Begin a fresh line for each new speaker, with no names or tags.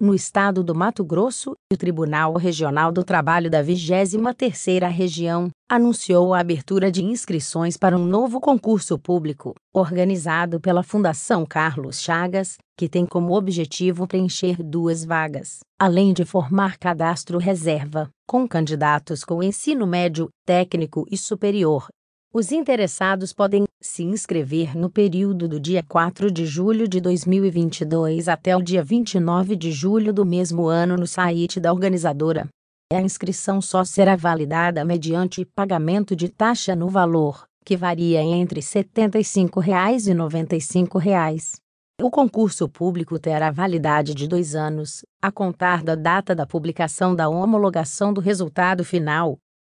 no estado do Mato Grosso, o Tribunal Regional do Trabalho da 23ª Região anunciou a abertura de inscrições para um novo concurso público, organizado pela Fundação Carlos Chagas, que tem como objetivo preencher duas vagas, além de formar cadastro reserva, com candidatos com ensino médio, técnico e superior, os interessados podem se inscrever no período do dia 4 de julho de 2022 até o dia 29 de julho do mesmo ano no site da organizadora. A inscrição só será validada mediante pagamento de taxa no valor, que varia entre R$ 75,00 e R$ 95,00. O concurso público terá validade de dois anos, a contar da data da publicação da homologação do resultado final,